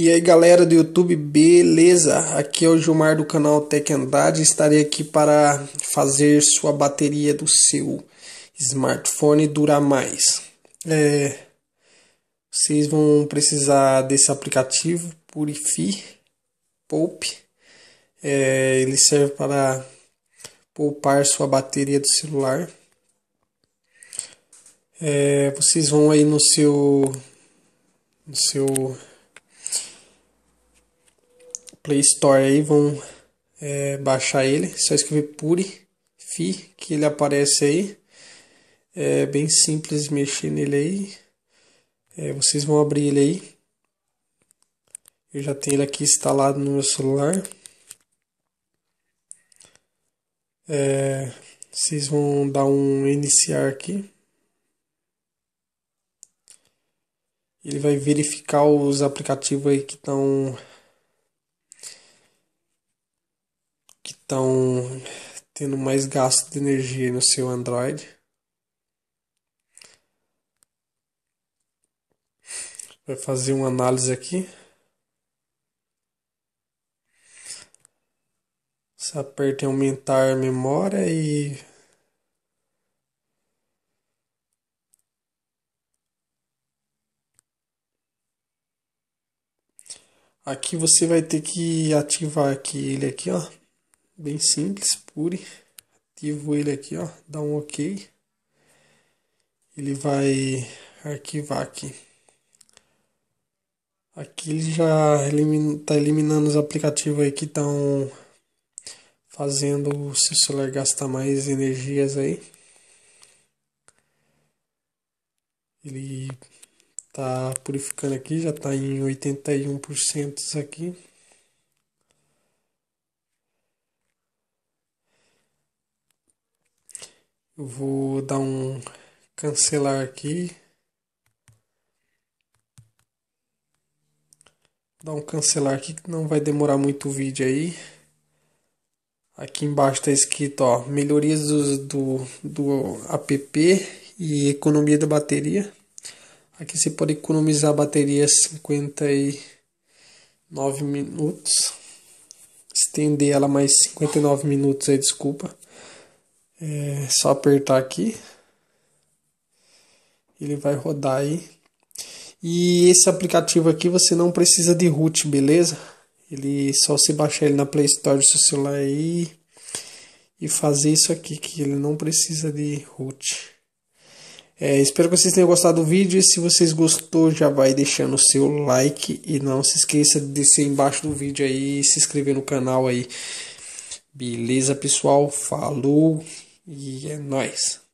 E aí galera do YouTube, beleza? Aqui é o Gilmar do canal Tech Andade. Estarei aqui para fazer sua bateria do seu smartphone durar mais. É, vocês vão precisar desse aplicativo Purifi Poupe. É, ele serve para poupar sua bateria do celular. É, vocês vão aí no seu no seu Play Store aí, vão é, baixar ele. Só escrever Fi que ele aparece aí. É bem simples mexer nele aí. É, vocês vão abrir ele aí. Eu já tenho ele aqui instalado no meu celular. É, vocês vão dar um iniciar aqui. Ele vai verificar os aplicativos aí que estão estão tendo mais gasto de energia no seu Android. Vai fazer uma análise aqui. Você aperta em aumentar a memória e aqui você vai ter que ativar aqui ele aqui ó bem simples, pure. Ativo ele aqui, ó, dá um OK. Ele vai arquivar aqui. Aqui ele já está eliminando os aplicativos aí que estão fazendo o seu celular gastar mais energias aí. Ele está purificando aqui, já está em 81% aqui. Eu vou dar um cancelar aqui. Vou dar um cancelar aqui que não vai demorar muito o vídeo aí. Aqui embaixo está escrito ó, melhorias do, do, do app e economia da bateria. Aqui você pode economizar a bateria 59 minutos. Estender ela mais 59 minutos aí, desculpa. É só apertar aqui. Ele vai rodar aí. E esse aplicativo aqui você não precisa de root, beleza? Ele é só se baixar ele na Play Store do seu celular aí e fazer isso aqui, que ele não precisa de root. É, espero que vocês tenham gostado do vídeo e se vocês gostou já vai deixando o seu like e não se esqueça de descer embaixo do vídeo aí e se inscrever no canal aí. Beleza, pessoal? Falou! E é nóis.